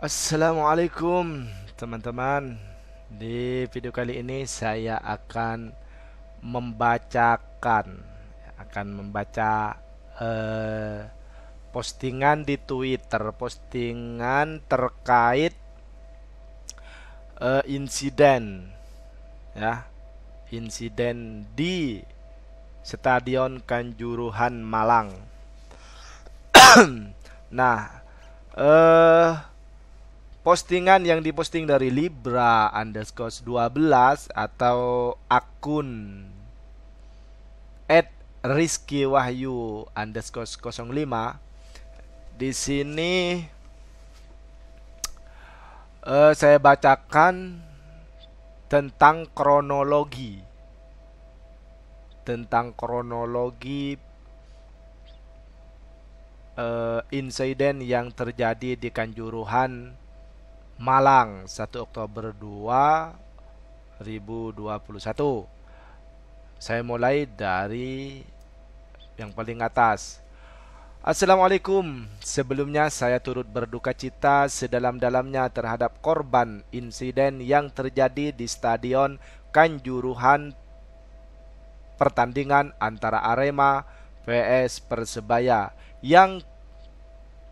Assalamualaikum teman-teman Di video kali ini saya akan membacakan Akan membaca eh, postingan di Twitter Postingan terkait eh, insiden Ya Insiden di Stadion Kanjuruhan Malang Nah eh postingan yang diposting dari Libra underscore 12 atau akun at Rizky Wahyu underscore 05 di sini uh, saya bacakan tentang kronologi tentang kronologi uh, insiden yang terjadi di Kanjuruhan Malang 1 Oktober 2021. Saya mulai dari yang paling atas. Assalamualaikum. Sebelumnya saya turut berduka cita sedalam-dalamnya terhadap korban insiden yang terjadi di Stadion Kanjuruhan pertandingan antara Arema vs Persebaya yang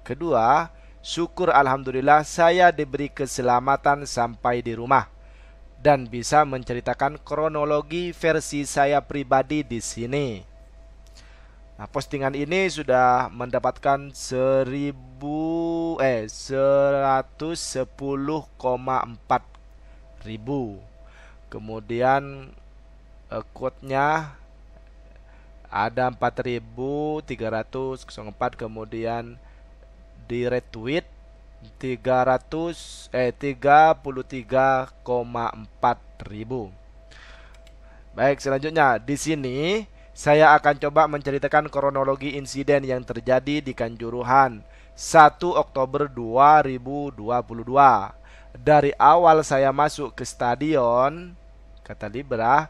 kedua Syukur alhamdulillah saya diberi keselamatan sampai di rumah dan bisa menceritakan kronologi versi saya pribadi di sini. Nah, postingan ini sudah mendapatkan 1000 eh 110,4 ribu. Kemudian eh, quote-nya ada 4304 kemudian di retweet 300 eh 33,4 ribu. Baik, selanjutnya di sini saya akan coba menceritakan kronologi insiden yang terjadi di Kanjuruhan 1 Oktober 2022. Dari awal saya masuk ke stadion, kata Libra,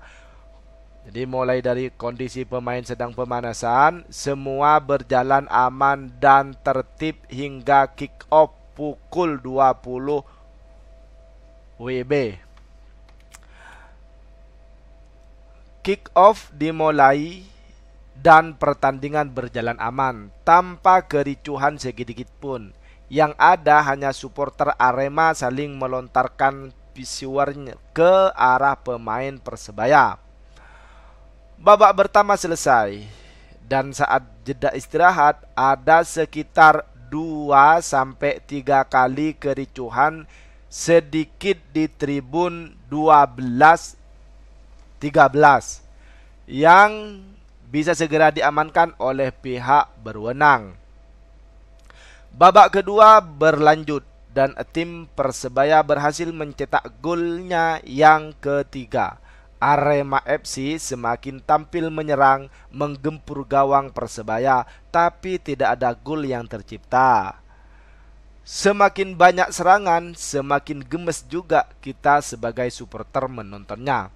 jadi mulai dari kondisi pemain sedang pemanasan, semua berjalan aman dan tertib hingga kick off pukul 20 WB. Kick off dimulai dan pertandingan berjalan aman tanpa kericuhan sedikit pun. Yang ada hanya supporter Arema saling melontarkan pisuarnya ke arah pemain Persebaya. Babak pertama selesai dan saat jeda istirahat ada sekitar 2 sampai 3 kali kericuhan sedikit di tribun 12 13 yang bisa segera diamankan oleh pihak berwenang. Babak kedua berlanjut dan tim Persebaya berhasil mencetak golnya yang ketiga. Arema FC semakin tampil menyerang, menggempur gawang Persebaya, tapi tidak ada gol yang tercipta. Semakin banyak serangan, semakin gemes juga kita sebagai supporter menontonnya.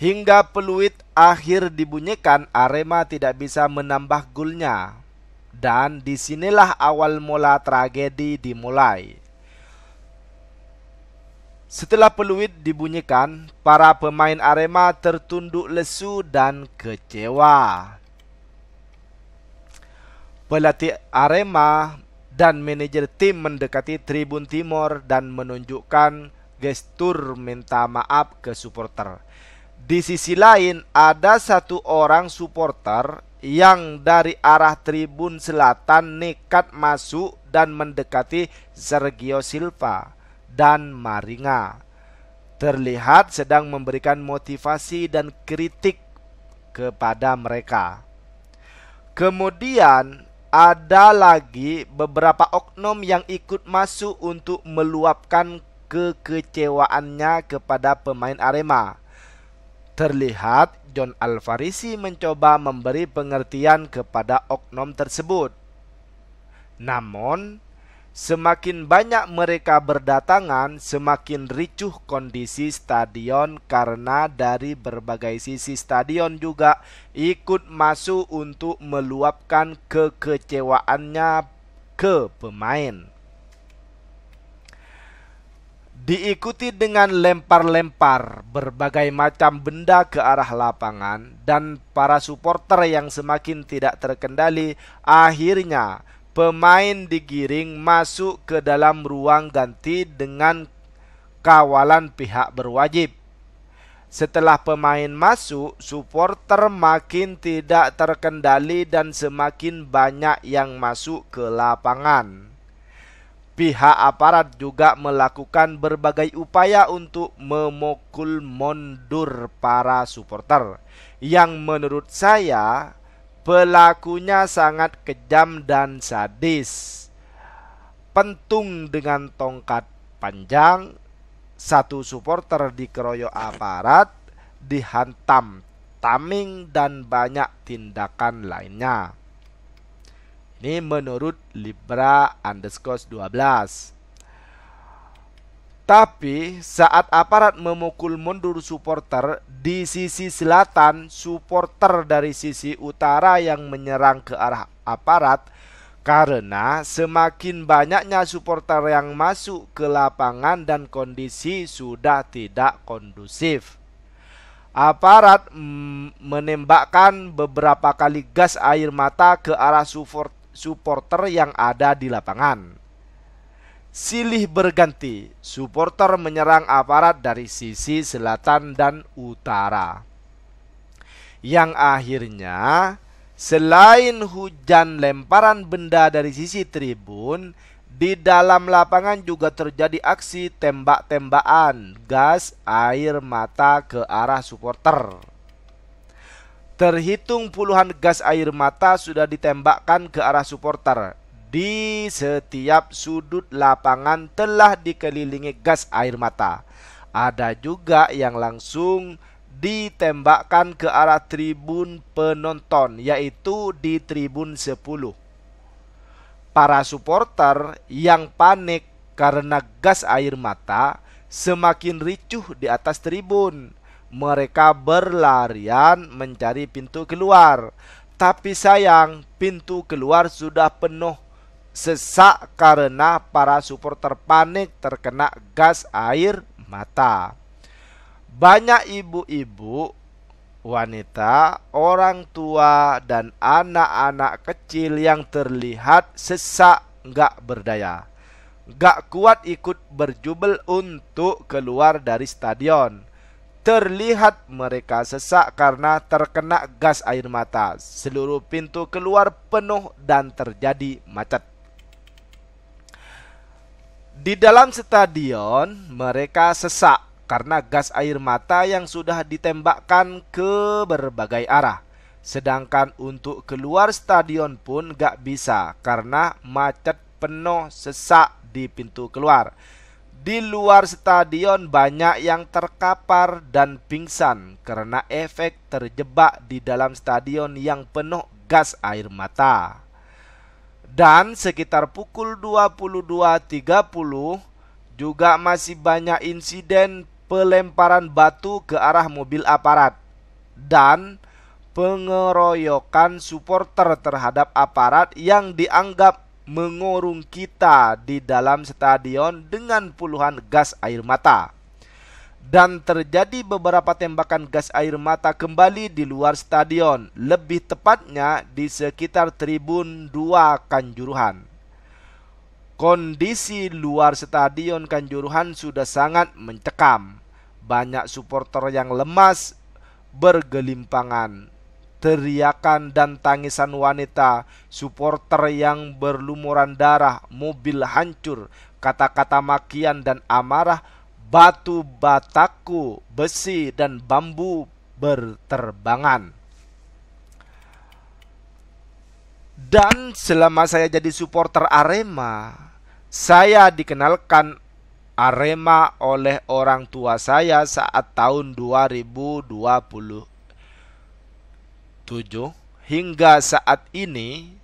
Hingga peluit akhir dibunyikan, Arema tidak bisa menambah golnya. Dan disinilah awal mula tragedi dimulai. Setelah peluit dibunyikan, para pemain Arema tertunduk lesu dan kecewa. Pelatih Arema dan manajer tim mendekati Tribun Timur dan menunjukkan gestur minta maaf ke supporter. Di sisi lain, ada satu orang supporter yang dari arah Tribun Selatan nekat masuk dan mendekati Sergio Silva dan Maringa terlihat sedang memberikan motivasi dan kritik kepada mereka. Kemudian ada lagi beberapa oknum yang ikut masuk untuk meluapkan kekecewaannya kepada pemain Arema. Terlihat John Alvarisi mencoba memberi pengertian kepada oknum tersebut. Namun, Semakin banyak mereka berdatangan, semakin ricuh kondisi stadion karena dari berbagai sisi stadion juga ikut masuk untuk meluapkan kekecewaannya ke pemain. Diikuti dengan lempar-lempar berbagai macam benda ke arah lapangan dan para supporter yang semakin tidak terkendali akhirnya pemain digiring masuk ke dalam ruang ganti dengan kawalan pihak berwajib. Setelah pemain masuk, supporter makin tidak terkendali dan semakin banyak yang masuk ke lapangan. Pihak aparat juga melakukan berbagai upaya untuk memukul mundur para supporter, yang menurut saya Pelakunya sangat kejam dan sadis. Pentung dengan tongkat panjang, satu supporter dikeroyok aparat, dihantam, taming dan banyak tindakan lainnya. Ini menurut Libra underscore 12. Tapi saat aparat memukul mundur supporter di sisi selatan, supporter dari sisi utara yang menyerang ke arah aparat karena semakin banyaknya supporter yang masuk ke lapangan dan kondisi sudah tidak kondusif. Aparat menembakkan beberapa kali gas air mata ke arah supporter yang ada di lapangan silih berganti supporter menyerang aparat dari sisi selatan dan utara. Yang akhirnya selain hujan lemparan benda dari sisi tribun, di dalam lapangan juga terjadi aksi tembak-tembakan, gas air mata ke arah supporter. Terhitung puluhan gas air mata sudah ditembakkan ke arah supporter di setiap sudut lapangan telah dikelilingi gas air mata. Ada juga yang langsung ditembakkan ke arah tribun penonton, yaitu di tribun 10. Para supporter yang panik karena gas air mata semakin ricuh di atas tribun. Mereka berlarian mencari pintu keluar, tapi sayang, pintu keluar sudah penuh sesak karena para supporter panik terkena gas air mata. Banyak ibu-ibu, wanita, orang tua, dan anak-anak kecil yang terlihat sesak nggak berdaya. Gak kuat ikut berjubel untuk keluar dari stadion. Terlihat mereka sesak karena terkena gas air mata. Seluruh pintu keluar penuh dan terjadi macet. Di dalam stadion, mereka sesak karena gas air mata yang sudah ditembakkan ke berbagai arah. Sedangkan untuk keluar stadion pun gak bisa karena macet penuh sesak di pintu keluar. Di luar stadion banyak yang terkapar dan pingsan karena efek terjebak di dalam stadion yang penuh gas air mata. Dan sekitar pukul 22.30 juga masih banyak insiden pelemparan batu ke arah mobil aparat dan pengeroyokan supporter terhadap aparat yang dianggap mengurung kita di dalam stadion dengan puluhan gas air mata dan terjadi beberapa tembakan gas air mata kembali di luar stadion, lebih tepatnya di sekitar tribun 2 Kanjuruhan. Kondisi luar stadion Kanjuruhan sudah sangat mencekam. Banyak supporter yang lemas bergelimpangan. Teriakan dan tangisan wanita, supporter yang berlumuran darah, mobil hancur, kata-kata makian dan amarah batu bataku, besi dan bambu berterbangan. Dan selama saya jadi supporter Arema, saya dikenalkan Arema oleh orang tua saya saat tahun 2027 hingga saat ini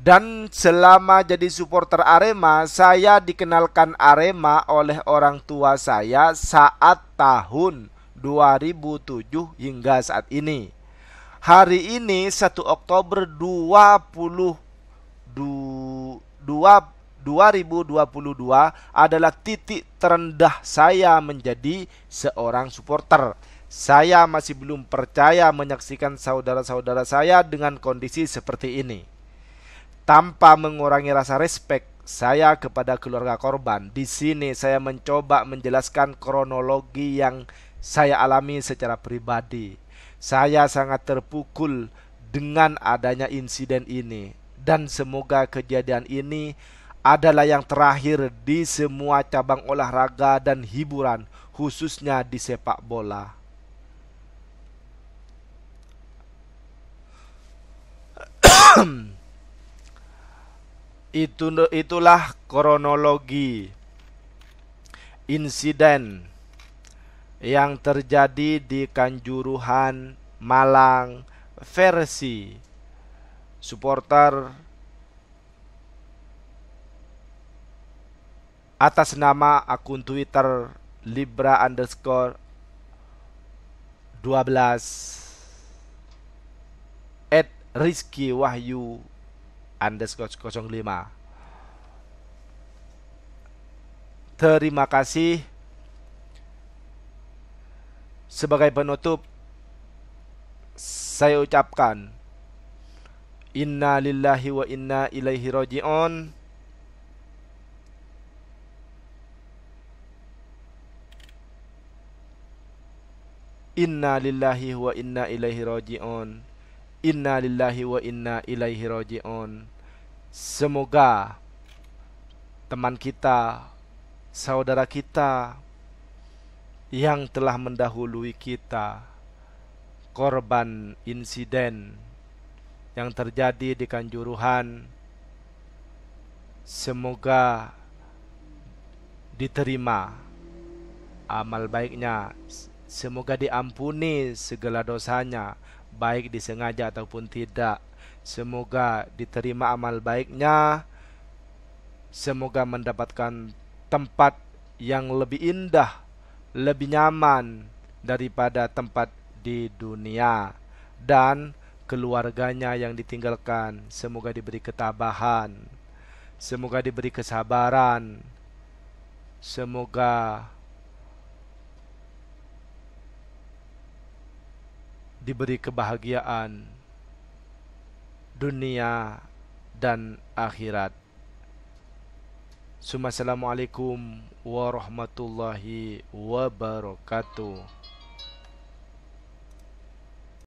Dan selama jadi supporter Arema, saya dikenalkan Arema oleh orang tua saya saat tahun 2007 hingga saat ini. Hari ini 1 Oktober 20 2, 2022 adalah titik terendah saya menjadi seorang supporter. Saya masih belum percaya menyaksikan saudara-saudara saya dengan kondisi seperti ini tanpa mengurangi rasa respek saya kepada keluarga korban. Di sini saya mencoba menjelaskan kronologi yang saya alami secara pribadi. Saya sangat terpukul dengan adanya insiden ini dan semoga kejadian ini adalah yang terakhir di semua cabang olahraga dan hiburan khususnya di sepak bola. itu itulah kronologi insiden yang terjadi di Kanjuruhan Malang versi supporter atas nama akun Twitter Libra underscore 12 at Rizky Wahyu underscore 05 terima kasih sebagai penutup saya ucapkan inna lillahi wa inna ilaihi raji'un inna lillahi wa inna ilaihi raji'un Inna lillahi wa inna ilaihi roji'un Semoga teman kita, saudara kita yang telah mendahului kita korban insiden yang terjadi di Kanjuruhan semoga diterima amal baiknya semoga diampuni segala dosanya baik disengaja ataupun tidak. Semoga diterima amal baiknya, semoga mendapatkan tempat yang lebih indah, lebih nyaman daripada tempat di dunia, dan keluarganya yang ditinggalkan. Semoga diberi ketabahan, semoga diberi kesabaran, semoga diberi kebahagiaan dunia dan akhirat. Assalamualaikum warahmatullahi wabarakatuh.